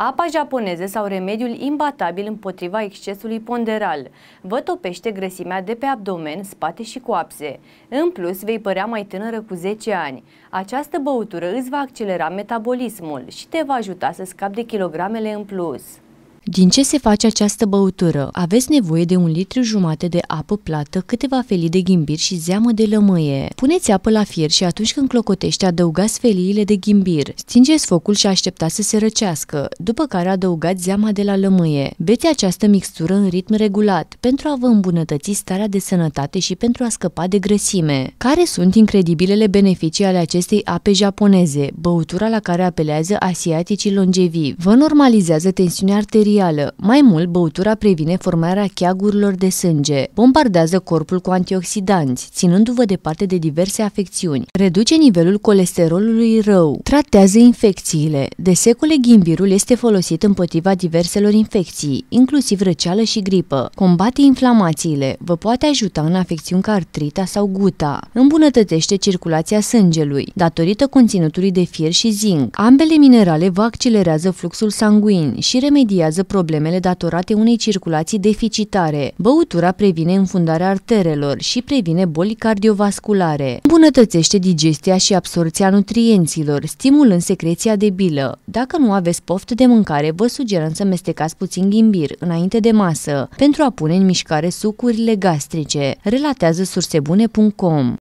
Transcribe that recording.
apa japoneze sau remediul imbatabil împotriva excesului ponderal. Vă topește grăsimea de pe abdomen, spate și coapse. În plus, vei părea mai tânără cu 10 ani. Această băutură îți va accelera metabolismul și te va ajuta să scapi de kilogramele în plus. Din ce se face această băutură? Aveți nevoie de un litru jumate de apă plată, câteva felii de ghimbir și zeamă de lămâie. Puneți apă la fier și atunci când clocotește, adăugați feliile de ghimbir. Stingeți focul și așteptați să se răcească, după care adăugați zeama de la lămâie. Beți această mixtură în ritm regulat, pentru a vă îmbunătăți starea de sănătate și pentru a scăpa de grăsime. Care sunt incredibilele beneficii ale acestei ape japoneze, băutura la care apelează asiaticii longevi? Vă normalizează tensiunea arterială arterială. Mai mult, băutura previne formarea cheagurilor de sânge, bombardează corpul cu antioxidanți, ținându-vă departe de diverse afecțiuni, reduce nivelul colesterolului rău, tratează infecțiile. De secole ghimbirul este folosit împotriva diverselor infecții, inclusiv răceală și gripă, combate inflamațiile, vă poate ajuta în afecțiuni ca artrita sau guta, îmbunătățește circulația sângelui, datorită conținutului de fier și zinc. Ambele minerale vă accelerează fluxul sanguin și remediază problemele datorate unei circulații deficitare. Băutura previne înfundarea arterelor și previne boli cardiovasculare. Îmbunătățește digestia și absorția nutrienților, stimulând secreția de bilă. Dacă nu aveți poftă de mâncare, vă sugerăm să mestecați puțin ghimbir înainte de masă, pentru a pune în mișcare sucurile gastrice, relatează sursebune.com.